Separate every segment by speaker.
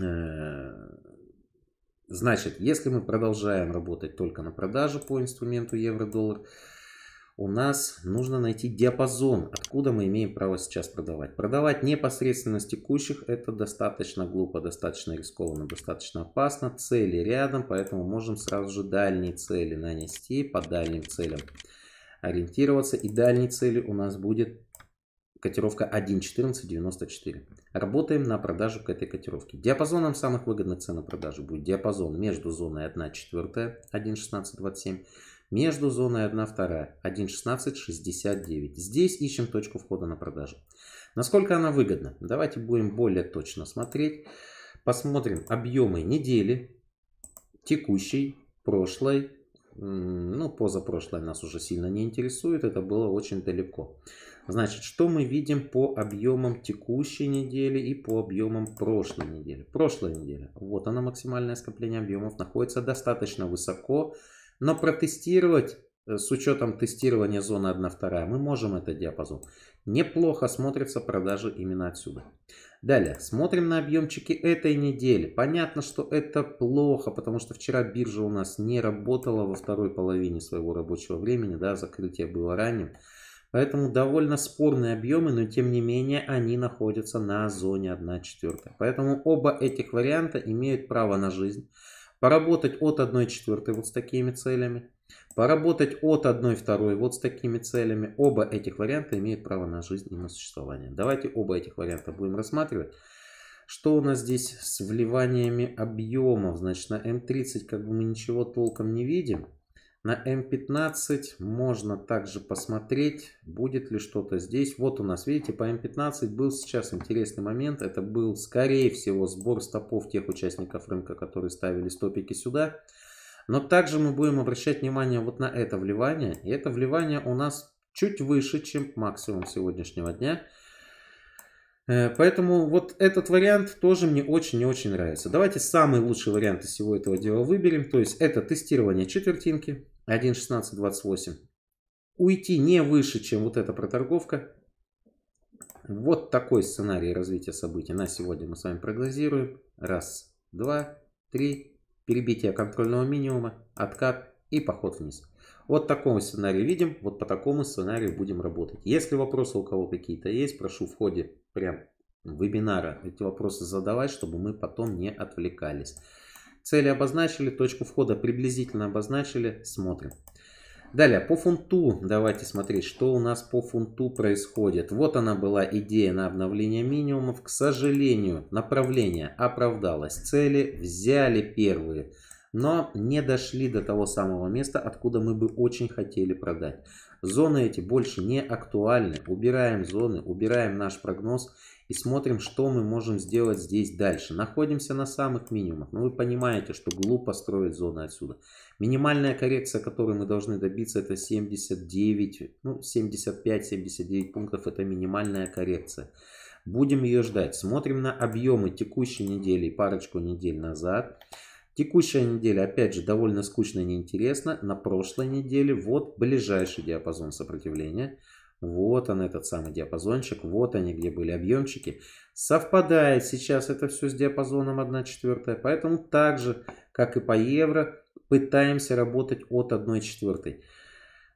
Speaker 1: Э, значит, если мы продолжаем работать только на продажу по инструменту евро-доллар, у нас нужно найти диапазон, откуда мы имеем право сейчас продавать. Продавать непосредственно с текущих это достаточно глупо, достаточно рискованно, достаточно опасно. Цели рядом, поэтому можем сразу же дальние цели нанести, по дальним целям ориентироваться. И дальней цели у нас будет Котировка 1.1494. Работаем на продажу к этой котировке. Диапазоном самых выгодных цен на продажу будет диапазон между зоной 1 1.1627, между зоной 1,2 1.1669. Здесь ищем точку входа на продажу. Насколько она выгодна? Давайте будем более точно смотреть. Посмотрим объемы недели, текущей, прошлой ну, позапрошлое нас уже сильно не интересует, это было очень далеко. Значит, что мы видим по объемам текущей недели и по объемам прошлой недели? Прошлая неделя, вот она, максимальное скопление объемов, находится достаточно высоко, но протестировать э, с учетом тестирования зоны 1-2 мы можем этот диапазон. Неплохо смотрятся продажи именно отсюда. Далее, смотрим на объемчики этой недели. Понятно, что это плохо, потому что вчера биржа у нас не работала во второй половине своего рабочего времени, да, закрытие было ранним. Поэтому довольно спорные объемы, но тем не менее они находятся на зоне 1 1,4. Поэтому оба этих варианта имеют право на жизнь. Поработать от 1 1,4 вот с такими целями. Поработать от одной второй вот с такими целями. Оба этих варианта имеют право на жизнь и на существование. Давайте оба этих варианта будем рассматривать. Что у нас здесь с вливаниями объемов? Значит, на М30 как бы мы ничего толком не видим. На М15 можно также посмотреть, будет ли что-то здесь. Вот у нас, видите, по М15 был сейчас интересный момент. Это был, скорее всего, сбор стопов тех участников рынка, которые ставили стопики Сюда. Но также мы будем обращать внимание вот на это вливание. И это вливание у нас чуть выше, чем максимум сегодняшнего дня. Э, поэтому вот этот вариант тоже мне очень и очень нравится. Давайте самый лучший вариант из всего этого дела выберем. То есть это тестирование четвертинки 1.16.28. Уйти не выше, чем вот эта проторговка. Вот такой сценарий развития событий на сегодня мы с вами прогнозируем. Раз, два, три, перебитие контрольного минимума, откат и поход вниз. Вот такому сценарию видим, вот по такому сценарию будем работать. Если вопросы у кого какие-то есть, прошу в ходе прям вебинара эти вопросы задавать, чтобы мы потом не отвлекались. Цели обозначили, точку входа приблизительно обозначили, смотрим. Далее, по фунту. Давайте смотреть, что у нас по фунту происходит. Вот она была идея на обновление минимумов. К сожалению, направление оправдалось. Цели взяли первые но не дошли до того самого места, откуда мы бы очень хотели продать. Зоны эти больше не актуальны. Убираем зоны, убираем наш прогноз и смотрим, что мы можем сделать здесь дальше. Находимся на самых минимумах. Но ну, вы понимаете, что глупо строить зоны отсюда. Минимальная коррекция, которой мы должны добиться, это 79, ну 75-79 пунктов. Это минимальная коррекция. Будем ее ждать. Смотрим на объемы текущей недели и парочку недель назад. Текущая неделя, опять же, довольно скучно и неинтересно. На прошлой неделе вот ближайший диапазон сопротивления – вот он, этот самый диапазончик, вот они, где были объемчики. Совпадает сейчас это все с диапазоном 1 четвертая, поэтому так же, как и по евро, пытаемся работать от 1 четвертой.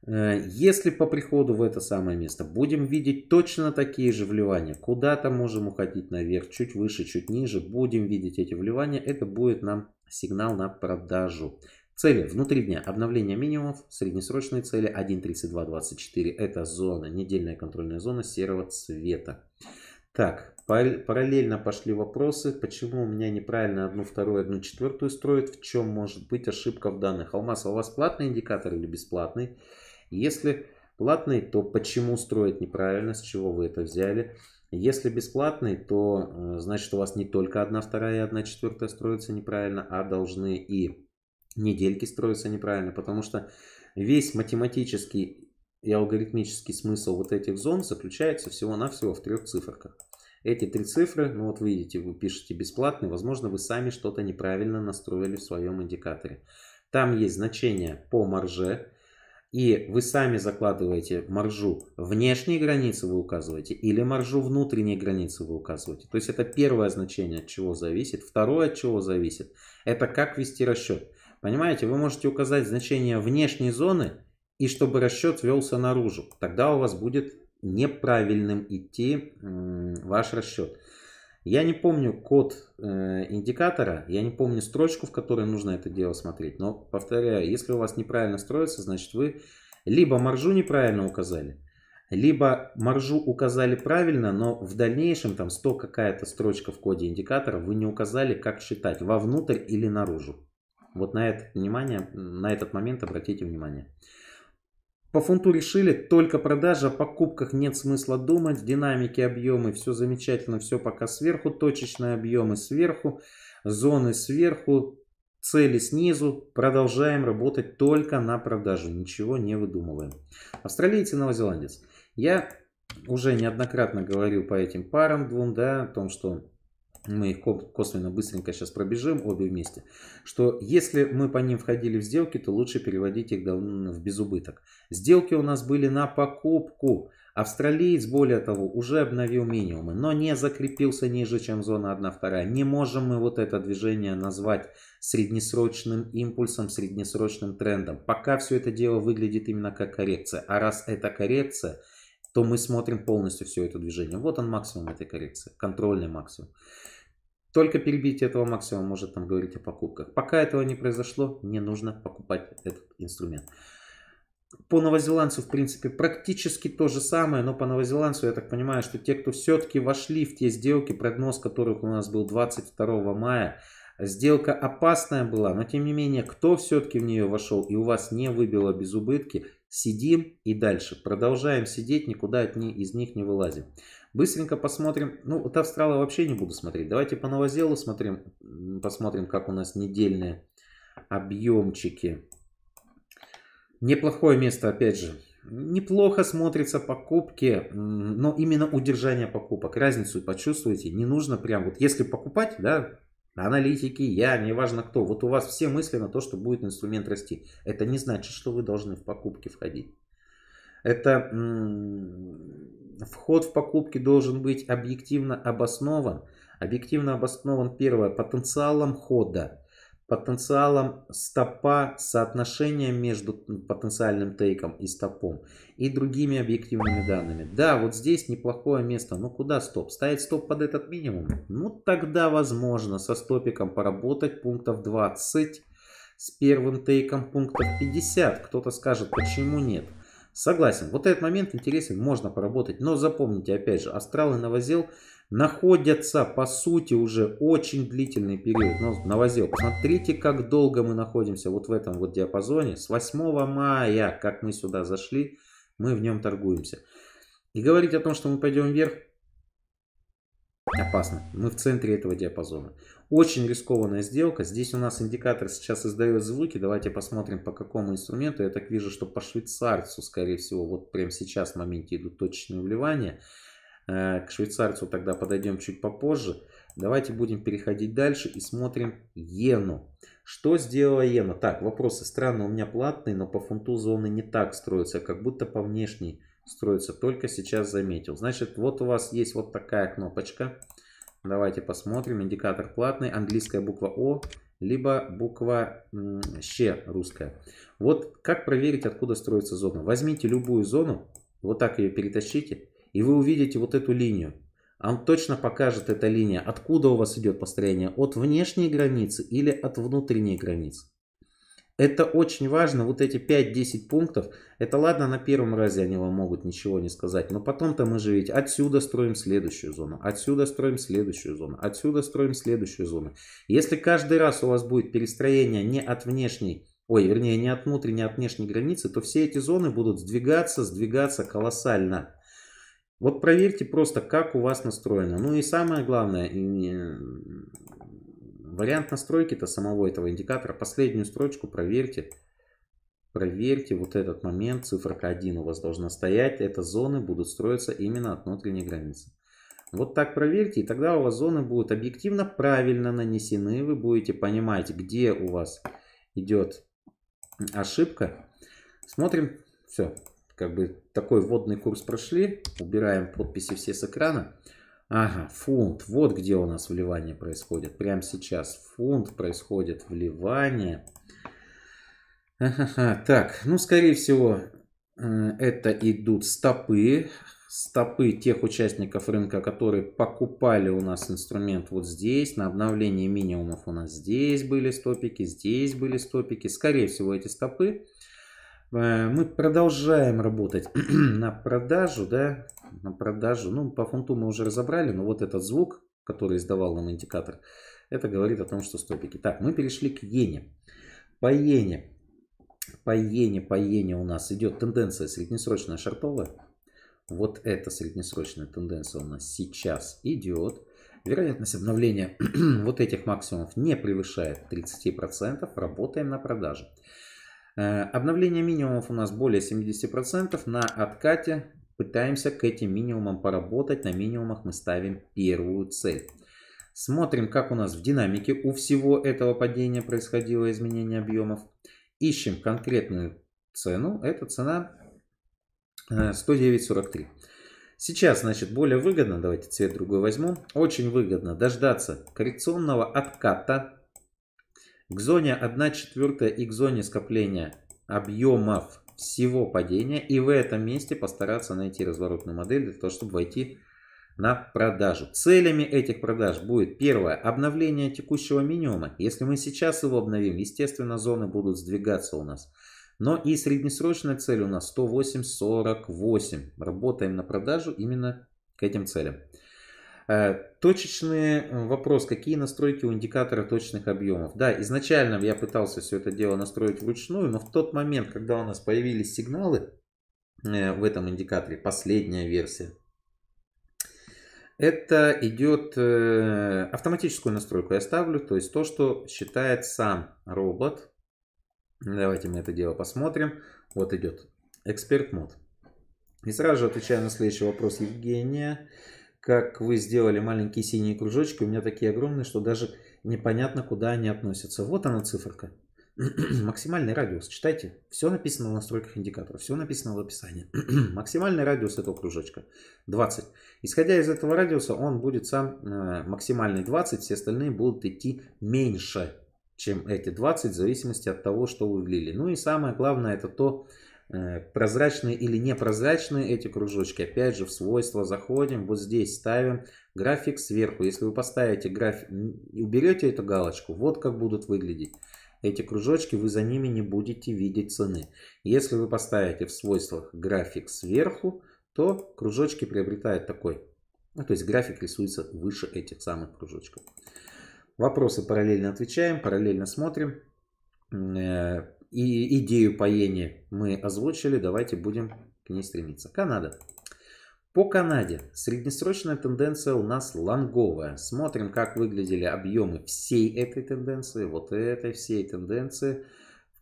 Speaker 1: Э, если по приходу в это самое место будем видеть точно такие же вливания, куда-то можем уходить наверх, чуть выше, чуть ниже, будем видеть эти вливания, это будет нам сигнал на продажу. Цели внутри дня. Обновление минимумов. Среднесрочные цели 1.32.24. Это зона, недельная контрольная зона серого цвета. Так, параллельно пошли вопросы. Почему у меня неправильно одну вторую, одну четвертую строят? В чем может быть ошибка в данных? Алмаз, а у вас платный индикатор или бесплатный? Если платный, то почему строят неправильно? С чего вы это взяли? Если бесплатный, то э, значит у вас не только одна вторая и одна четвертая строятся неправильно, а должны и недельки строятся неправильно, потому что весь математический и алгоритмический смысл вот этих зон заключается всего-навсего в трех цифрах. Эти три цифры, ну вот видите, вы пишете бесплатные, возможно, вы сами что-то неправильно настроили в своем индикаторе. Там есть значение по марже, и вы сами закладываете маржу внешней границы вы указываете или маржу внутренней границы вы указываете. То есть это первое значение, от чего зависит. Второе, от чего зависит, это как вести расчет. Понимаете, вы можете указать значение внешней зоны и чтобы расчет велся наружу. Тогда у вас будет неправильным идти ваш расчет. Я не помню код э, индикатора, я не помню строчку, в которой нужно это дело смотреть. Но, повторяю, если у вас неправильно строится, значит вы либо маржу неправильно указали, либо маржу указали правильно, но в дальнейшем там 100 какая-то строчка в коде индикатора вы не указали, как считать, вовнутрь или наружу. Вот на это внимание, на этот момент обратите внимание. По фунту решили, только продажа, о покупках нет смысла думать, динамики, объемы, все замечательно, все пока сверху, точечные объемы сверху, зоны сверху, цели снизу, продолжаем работать только на продажу, ничего не выдумываем. Австралиец и новозеландец. Я уже неоднократно говорил по этим парам двум, да, о том, что мы их косвенно быстренько сейчас пробежим обе вместе, что если мы по ним входили в сделки, то лучше переводить их в безубыток. Сделки у нас были на покупку. Австралиец, более того, уже обновил минимумы, но не закрепился ниже, чем зона 1-2. Не можем мы вот это движение назвать среднесрочным импульсом, среднесрочным трендом. Пока все это дело выглядит именно как коррекция. А раз это коррекция, то мы смотрим полностью все это движение. Вот он максимум этой коррекции, контрольный максимум. Только перебитие этого максимума может нам говорить о покупках. Пока этого не произошло, не нужно покупать этот инструмент. По новозеландцу, в принципе, практически то же самое, но по новозеландцу я так понимаю, что те, кто все-таки вошли в те сделки, прогноз которых у нас был 22 мая, сделка опасная была, но тем не менее, кто все-таки в нее вошел и у вас не выбило без убытки, сидим и дальше. Продолжаем сидеть, никуда от них, из них не вылазим. Быстренько посмотрим. Ну, от Австрала вообще не буду смотреть. Давайте по новозелу смотрим. Посмотрим, как у нас недельные объемчики. Неплохое место, опять же. Неплохо смотрится покупки, но именно удержание покупок. Разницу почувствуете. Не нужно прям вот, если покупать, да, аналитики, я, неважно кто. Вот у вас все мысли на то, что будет инструмент расти. Это не значит, что вы должны в покупки входить. Это вход в покупки должен быть объективно обоснован. Объективно обоснован, первое, потенциалом хода, потенциалом стопа, соотношением между потенциальным тейком и стопом и другими объективными данными. Да, вот здесь неплохое место, Ну куда стоп? Ставить стоп под этот минимум? Ну тогда возможно со стопиком поработать пунктов 20, с первым тейком пунктов 50. Кто-то скажет, почему нет? Согласен, вот этот момент интересен, можно поработать. Но запомните, опять же, астрал и новозел находятся, по сути, уже очень длительный период. Но новозел, посмотрите, как долго мы находимся вот в этом вот диапазоне. С 8 мая, как мы сюда зашли, мы в нем торгуемся. И говорить о том, что мы пойдем вверх, Опасно. Мы в центре этого диапазона. Очень рискованная сделка. Здесь у нас индикатор сейчас издает звуки. Давайте посмотрим, по какому инструменту. Я так вижу, что по швейцарцу, скорее всего, вот прямо сейчас в моменте идут точечные вливания. Э, к швейцарцу тогда подойдем чуть попозже. Давайте будем переходить дальше и смотрим иену. Что сделала иена? Так, вопросы странные у меня платные, но по фунту зоны не так строятся, как будто по внешней строится, только сейчас заметил. Значит, вот у вас есть вот такая кнопочка. Давайте посмотрим. Индикатор платный, английская буква О, либо буква Щ русская. Вот как проверить, откуда строится зона. Возьмите любую зону, вот так ее перетащите, и вы увидите вот эту линию. Он точно покажет эта линия, откуда у вас идет построение, от внешней границы или от внутренней границы. Это очень важно, вот эти 5-10 пунктов, это ладно, на первом разе они вам могут ничего не сказать, но потом-то мы же ведь отсюда строим следующую зону, отсюда строим следующую зону, отсюда строим следующую зону. Если каждый раз у вас будет перестроение не от внешней, ой, вернее, не от внутренней, а от внешней границы, то все эти зоны будут сдвигаться, сдвигаться колоссально. Вот проверьте просто, как у вас настроено. Ну и самое главное, Вариант настройки-то самого этого индикатора. Последнюю строчку проверьте. Проверьте вот этот момент. цифра 1 у вас должна стоять. Это зоны будут строиться именно от внутренней границы. Вот так проверьте, и тогда у вас зоны будут объективно правильно нанесены. Вы будете понимать, где у вас идет ошибка. Смотрим. Все. Как бы такой вводный курс прошли. Убираем подписи все с экрана. Ага, фунт. Вот где у нас вливание происходит. Прямо сейчас фунт происходит вливание. так, ну, скорее всего, э, это идут стопы. Стопы тех участников рынка, которые покупали у нас инструмент вот здесь. На обновление минимумов у нас здесь были стопики, здесь были стопики. Скорее всего, эти стопы. Э, мы продолжаем работать на продажу, да, на продажу. Ну, по фунту мы уже разобрали, но вот этот звук, который издавал нам индикатор, это говорит о том, что стопики. Так, мы перешли к иене. По иене, по иене, по иене у нас идет тенденция среднесрочная шартовая. Вот эта среднесрочная тенденция у нас сейчас идет. Вероятность обновления вот этих максимумов не превышает 30%. Работаем на продаже. Э, обновление минимумов у нас более 70%. На откате пытаемся к этим минимумам поработать. На минимумах мы ставим первую цель. Смотрим, как у нас в динамике у всего этого падения происходило изменение объемов. Ищем конкретную цену. Это цена 109.43. Э, Сейчас, значит, более выгодно, давайте цвет другой возьму, очень выгодно дождаться коррекционного отката к зоне 1 четвертая и к зоне скопления объемов всего падения. И в этом месте постараться найти разворотную модель для того, чтобы войти на продажу. Целями этих продаж будет первое обновление текущего минимума. Если мы сейчас его обновим, естественно зоны будут сдвигаться у нас. Но и среднесрочная цель у нас 108.48. Работаем на продажу именно к этим целям. Э, Точечный э, вопрос, какие настройки у индикатора точных объемов. Да, изначально я пытался все это дело настроить вручную, но в тот момент, когда у нас появились сигналы э, в этом индикаторе, последняя версия, это идет автоматическую настройку я ставлю, то есть то, что считает сам робот. Давайте мы это дело посмотрим. Вот идет эксперт мод. И сразу же отвечаю на следующий вопрос Евгения как вы сделали маленькие синие кружочки, у меня такие огромные, что даже непонятно, куда они относятся. Вот она циферка. Максимальный радиус. Читайте. Все написано в настройках индикатора. Все написано в описании. Максимальный радиус этого кружочка 20. Исходя из этого радиуса, он будет сам э, максимальный 20. Все остальные будут идти меньше, чем эти 20, в зависимости от того, что вы влили. Ну и самое главное, это то, Э, прозрачные или непрозрачные эти кружочки. Опять же в свойства заходим, вот здесь ставим график сверху. Если вы поставите график, уберете эту галочку, вот как будут выглядеть эти кружочки, вы за ними не будете видеть цены. Если вы поставите в свойствах график сверху, то кружочки приобретают такой. Ну, то есть график рисуется выше этих самых кружочков. Вопросы параллельно отвечаем, параллельно смотрим. Э, и идею поения мы озвучили, давайте будем к ней стремиться. Канада. По Канаде. Среднесрочная тенденция у нас лонговая. Смотрим, как выглядели объемы всей этой тенденции, вот этой всей тенденции.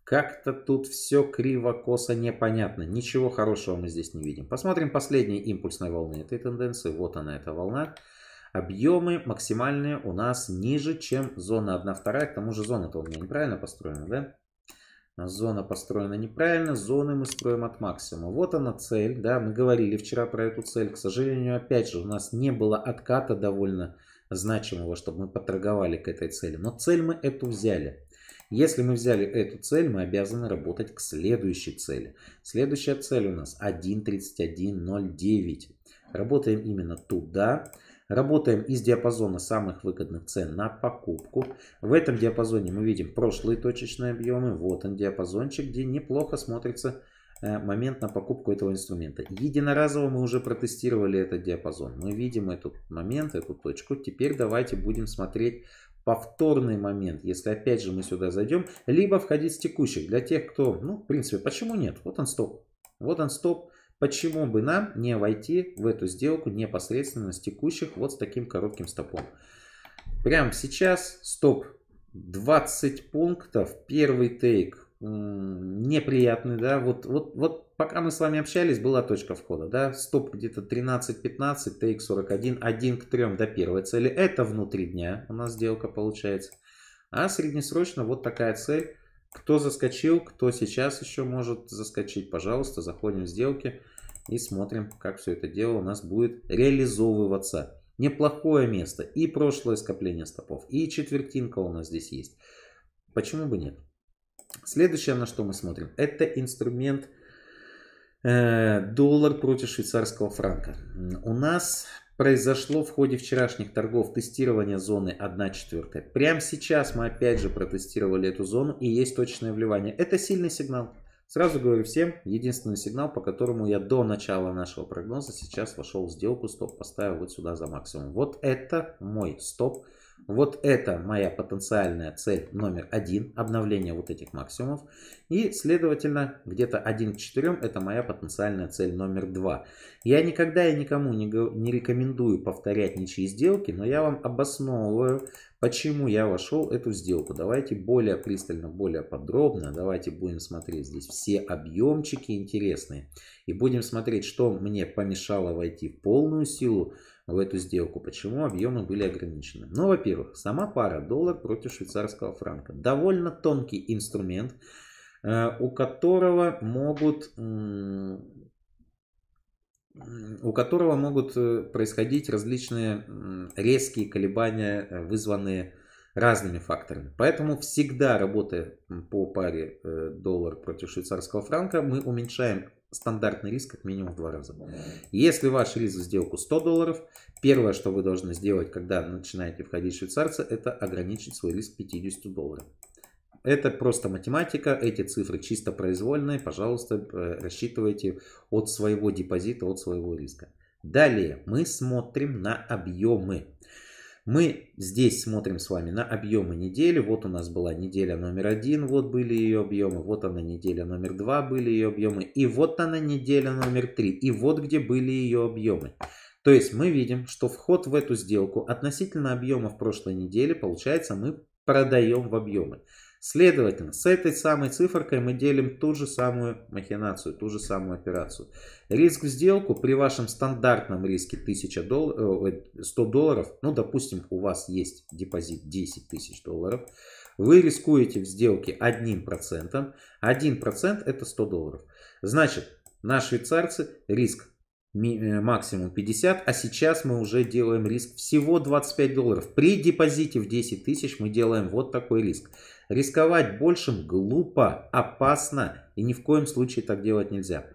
Speaker 1: Как-то тут все криво-косо непонятно. Ничего хорошего мы здесь не видим. Посмотрим последние импульсные волны этой тенденции. Вот она, эта волна. Объемы максимальные у нас ниже, чем зона 1-2. К тому же зона-то у меня неправильно построена, да? А зона построена неправильно, зоны мы строим от максимума. Вот она цель, да, мы говорили вчера про эту цель. К сожалению, опять же, у нас не было отката довольно значимого, чтобы мы поторговали к этой цели. Но цель мы эту взяли. Если мы взяли эту цель, мы обязаны работать к следующей цели. Следующая цель у нас 1.31.09. Работаем именно туда. Туда. Работаем из диапазона самых выгодных цен на покупку. В этом диапазоне мы видим прошлые точечные объемы. Вот он диапазончик, где неплохо смотрится э, момент на покупку этого инструмента. Единоразово мы уже протестировали этот диапазон. Мы видим этот момент, эту точку. Теперь давайте будем смотреть повторный момент, если опять же мы сюда зайдем, либо входить с текущих. Для тех, кто, ну, в принципе, почему нет? Вот он стоп. Вот он стоп. Почему бы нам не войти в эту сделку непосредственно с текущих вот с таким коротким стопом? Прямо сейчас стоп 20 пунктов, первый тейк неприятный, да, вот, вот, вот пока мы с вами общались, была точка входа, да, стоп где-то 13-15, тейк 41, 1 к 3 до первой цели, это внутри дня у нас сделка получается, а среднесрочно вот такая цель, кто заскочил, кто сейчас еще может заскочить, пожалуйста, заходим в сделки, и смотрим, как все это дело у нас будет реализовываться. Неплохое место. И прошлое скопление стопов, и четвертинка у нас здесь есть. Почему бы нет? Следующее, на что мы смотрим, это инструмент э, доллар против швейцарского франка. У нас произошло в ходе вчерашних торгов тестирование зоны 1 1.4. Прямо сейчас мы опять же протестировали эту зону и есть точное вливание. Это сильный сигнал. Сразу говорю всем, единственный сигнал, по которому я до начала нашего прогноза сейчас вошел в сделку, стоп поставил вот сюда за максимум. Вот это мой стоп. Вот это моя потенциальная цель номер один, обновление вот этих максимумов. И, следовательно, где-то 1 к 4 это моя потенциальная цель номер два. Я никогда и никому не, не рекомендую повторять ничьи сделки, но я вам обосновываю Почему я вошел эту сделку? Давайте более пристально, более подробно. Давайте будем смотреть здесь все объемчики интересные. И будем смотреть, что мне помешало войти в полную силу в эту сделку. Почему объемы были ограничены. Ну, во-первых, сама пара доллар против швейцарского франка. Довольно тонкий инструмент, э, у которого могут у которого могут э, происходить различные резкие колебания, э, вызванные разными факторами. Поэтому всегда, работая по паре э, доллар против швейцарского франка, мы уменьшаем стандартный риск как минимум в два раза. Если ваш риск в сделку 100 долларов, первое, что вы должны сделать, когда начинаете входить в швейцарца, это ограничить свой риск 50 долларов. Это просто математика, эти цифры чисто произвольные, пожалуйста, э, рассчитывайте от своего депозита, от своего риска. Далее мы смотрим на объемы. Мы здесь смотрим с вами на объемы недели. Вот у нас была неделя номер один, вот были ее объемы. Вот она неделя номер два, были ее объемы. И вот она неделя номер три, и вот где были ее объемы. То есть мы видим, что вход в эту сделку относительно объемов прошлой недели, получается, мы продаем в объемы. Следовательно, с этой самой цифркой мы делим ту же самую махинацию, ту же самую операцию. Риск в сделку при вашем стандартном риске 1000 долларов, 100 долларов, ну допустим у вас есть депозит 10 тысяч долларов, вы рискуете в сделке 1%, 1% это 100 долларов. Значит, на швейцарцы риск Э, максимум 50, а сейчас мы уже делаем риск всего 25 долларов. При депозите в 10 тысяч мы делаем вот такой риск. Рисковать большим глупо, опасно и ни в коем случае так делать нельзя.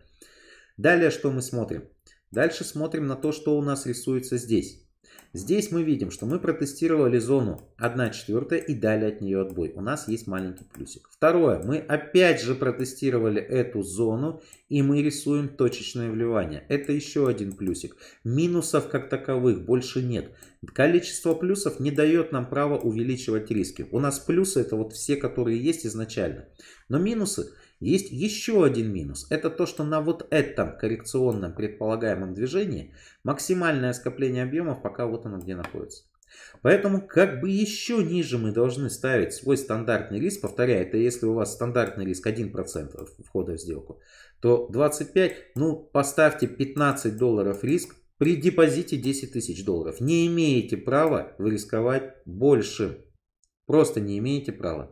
Speaker 1: Далее что мы смотрим? Дальше смотрим на то, что у нас рисуется здесь. Здесь мы видим, что мы протестировали зону 1 четвертая и дали от нее отбой. У нас есть маленький плюсик. Второе. Мы опять же протестировали эту зону и мы рисуем точечное вливание. Это еще один плюсик. Минусов как таковых больше нет. Количество плюсов не дает нам права увеличивать риски. У нас плюсы это вот все, которые есть изначально. Но минусы есть еще один минус. Это то, что на вот этом коррекционном предполагаемом движении максимальное скопление объемов пока вот оно где находится. Поэтому как бы еще ниже мы должны ставить свой стандартный риск. Повторяю, это если у вас стандартный риск 1% входа в сделку, то 25, ну поставьте 15 долларов риск при депозите 10 тысяч долларов. Не имеете права рисковать больше. Просто не имеете права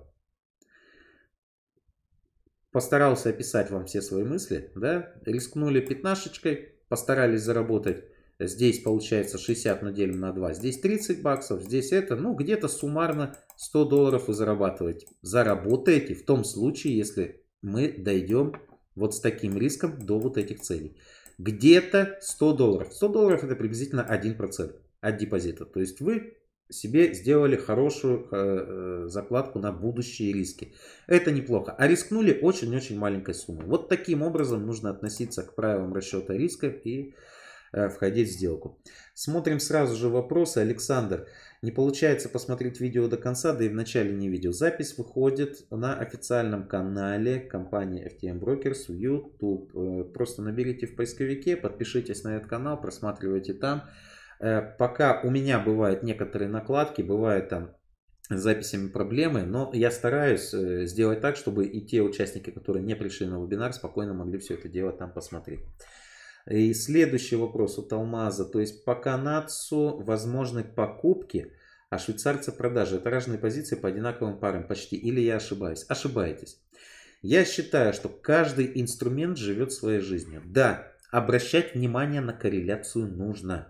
Speaker 1: постарался описать вам все свои мысли, да, рискнули пятнашечкой, постарались заработать, здесь получается 60 на делим на 2, здесь 30 баксов, здесь это, ну, где-то суммарно 100 долларов вы зарабатываете. Заработаете в том случае, если мы дойдем вот с таким риском до вот этих целей. Где-то 100 долларов. 100 долларов это приблизительно 1% от депозита. То есть вы себе сделали хорошую э, э, закладку на будущие риски. Это неплохо. А рискнули очень-очень маленькой суммой. Вот таким образом нужно относиться к правилам расчета рисков и э, входить в сделку. Смотрим сразу же вопросы. Александр, не получается посмотреть видео до конца, да и в начале не видел. Запись выходит на официальном канале компании FTM Brokers в YouTube. Просто наберите в поисковике, подпишитесь на этот канал, просматривайте там. Э, пока у меня бывают некоторые накладки, бывают там с записями проблемы, но я стараюсь э, сделать так, чтобы и те участники, которые не пришли на вебинар, спокойно могли все это дело там посмотреть. И следующий вопрос у Талмаза. То есть по канадцу возможны покупки, а швейцарцы продажи. Это разные позиции по одинаковым парам почти. Или я ошибаюсь? Ошибаетесь. Я считаю, что каждый инструмент живет своей жизнью. Да, обращать внимание на корреляцию нужно.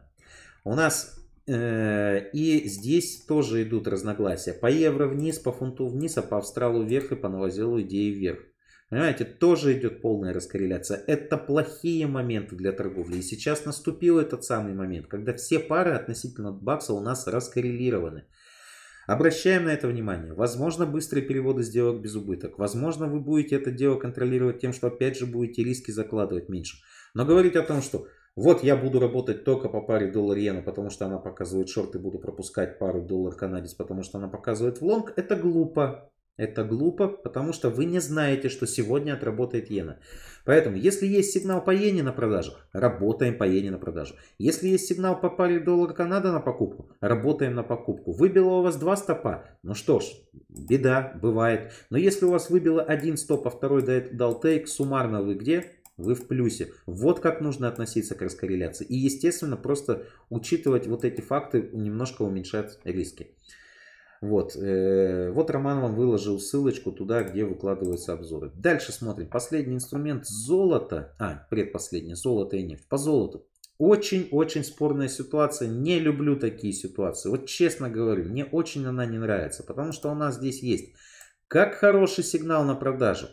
Speaker 1: У нас э, и здесь тоже идут разногласия. По евро вниз, по фунту вниз, а по австралу вверх и по новозелу идеи вверх. Понимаете, тоже идет полная раскорреляция. Это плохие моменты для торговли. И сейчас наступил этот самый момент, когда все пары относительно бакса у нас раскоррелированы. Обращаем на это внимание. Возможно, быстрые переводы сделок без убыток. Возможно, вы будете это дело контролировать тем, что опять же будете риски закладывать меньше. Но говорить о том, что вот я буду работать только по паре доллар иена, потому что она показывает шорт и буду пропускать пару доллар канадец, потому что она показывает в лонг. Это глупо. Это глупо, потому что вы не знаете, что сегодня отработает иена. Поэтому, если есть сигнал по иене на продажу, работаем по иене на продажу. Если есть сигнал по паре доллар Канада на покупку, работаем на покупку. Выбило у вас два стопа, ну что ж, беда, бывает. Но если у вас выбило один стоп, а второй дал тейк, суммарно вы где? вы в плюсе. Вот как нужно относиться к раскорреляции. И, естественно, просто учитывать вот эти факты, немножко уменьшать риски. Вот, э, вот Роман вам выложил ссылочку туда, где выкладываются обзоры. Дальше смотрим. Последний инструмент золото. А, предпоследний. Золото и нефть. По золоту. Очень-очень спорная ситуация. Не люблю такие ситуации. Вот честно говорю, мне очень она не нравится. Потому что у нас здесь есть как хороший сигнал на продажу,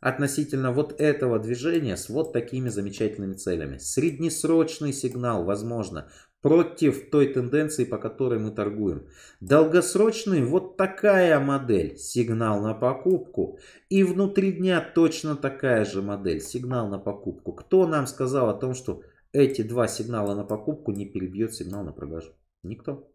Speaker 1: относительно вот этого движения с вот такими замечательными целями. Среднесрочный сигнал, возможно, против той тенденции, по которой мы торгуем. Долгосрочный вот такая модель, сигнал на покупку. И внутри дня точно такая же модель, сигнал на покупку. Кто нам сказал о том, что эти два сигнала на покупку не перебьет сигнал на продажу? Никто.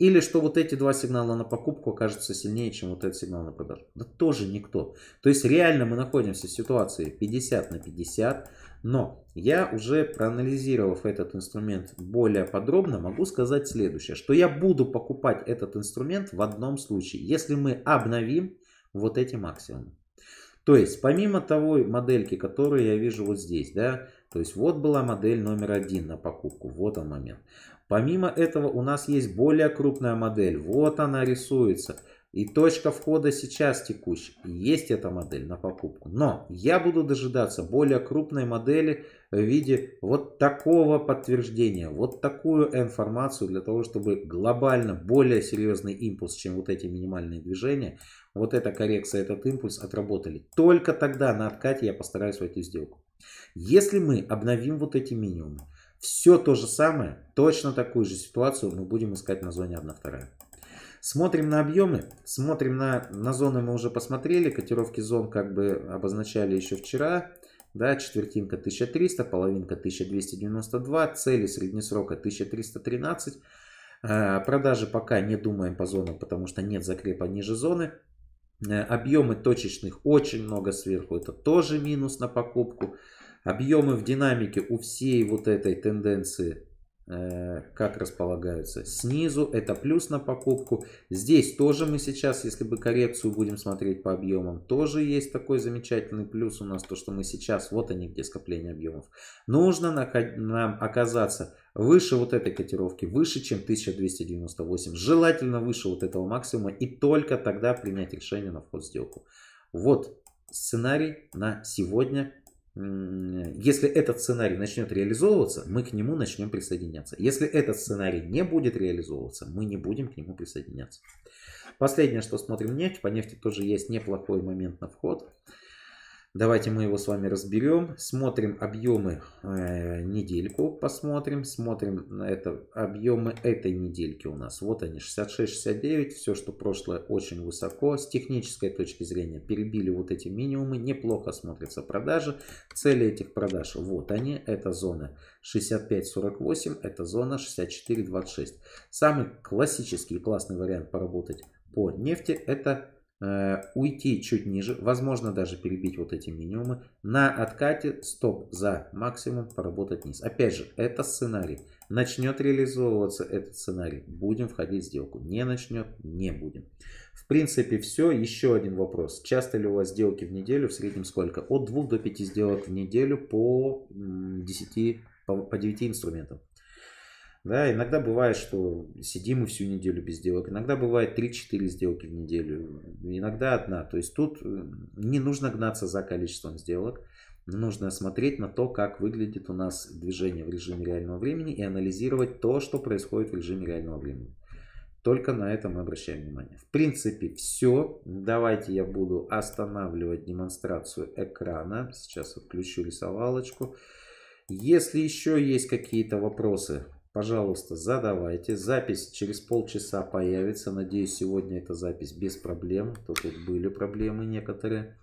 Speaker 1: Или что вот эти два сигнала на покупку окажутся сильнее, чем вот этот сигнал на продажу. Да тоже никто. То есть реально мы находимся в ситуации 50 на 50. Но я уже проанализировав этот инструмент более подробно, могу сказать следующее. Что я буду покупать этот инструмент в одном случае, если мы обновим вот эти максимумы. То есть, помимо того модельки, которую я вижу вот здесь, да, то есть вот была модель номер один на покупку, вот он момент. Помимо этого у нас есть более крупная модель, вот она рисуется. И точка входа сейчас текущая. Есть эта модель на покупку. Но я буду дожидаться более крупной модели в виде вот такого подтверждения, вот такую информацию для того, чтобы глобально более серьезный импульс, чем вот эти минимальные движения, вот эта коррекция, этот импульс отработали. Только тогда на откате я постараюсь войти в сделку. Если мы обновим вот эти минимумы, все то же самое, точно такую же ситуацию мы будем искать на зоне 1-2. Смотрим на объемы, смотрим на, на зоны мы уже посмотрели, котировки зон как бы обозначали еще вчера. Да, четвертинка 1300, половинка 1292, цели среднесрока 1313. А, продажи пока не думаем по зонам, потому что нет закрепа ниже зоны. Э, Объемы точечных очень много сверху. Это тоже минус на покупку. Объемы в динамике у всей вот этой тенденции э, как располагаются. Снизу это плюс на покупку. Здесь тоже мы сейчас, если бы коррекцию будем смотреть по объемам, тоже есть такой замечательный плюс у нас, то что мы сейчас, вот они где скопление объемов. Нужно нам оказаться выше вот этой котировки, выше, чем 1298, желательно выше вот этого максимума, и только тогда принять решение на вход в сделку. Вот сценарий на сегодня. Если этот сценарий начнет реализовываться, мы к нему начнем присоединяться. Если этот сценарий не будет реализовываться, мы не будем к нему присоединяться. Последнее, что смотрим нефть. По нефти тоже есть неплохой момент на вход. Давайте мы его с вами разберем. Смотрим объемы э, недельку, посмотрим. Смотрим на это, объемы этой недельки у нас. Вот они, 66-69. Все, что прошлое, очень высоко. С технической точки зрения перебили вот эти минимумы. Неплохо смотрятся продажи. Цели этих продаж, вот они. Это зона 65-48, это зона 64-26. Самый классический и классный вариант поработать по нефти это Э, уйти чуть ниже, возможно даже перебить вот эти минимумы, на откате стоп за максимум поработать вниз. Опять же, это сценарий. Начнет реализовываться этот сценарий, будем входить в сделку. Не начнет, не будем. В принципе все. Еще один вопрос. Часто ли у вас сделки в неделю? В среднем сколько? От 2 до 5 сделок в неделю по 10, по 9 инструментам. Да, иногда бывает, что сидим мы всю неделю без сделок, иногда бывает 3-4 сделки в неделю, иногда одна. То есть тут э, не нужно гнаться за количеством сделок, нужно смотреть на то, как выглядит у нас движение в режиме реального времени и анализировать то, что происходит в режиме реального времени. Только на это мы обращаем внимание. В принципе, все. Давайте я буду останавливать демонстрацию экрана. Сейчас включу рисовалочку. Если еще есть какие-то вопросы, Пожалуйста, задавайте. Запись через полчаса появится. Надеюсь, сегодня эта запись без проблем. То тут были проблемы некоторые.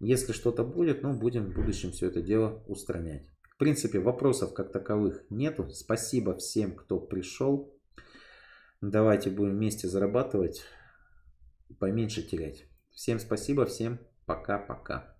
Speaker 1: Если что-то будет, ну, будем в будущем все это дело устранять. В принципе, вопросов как таковых нету. Спасибо всем, кто пришел. Давайте будем вместе зарабатывать поменьше терять. Всем спасибо, всем пока-пока.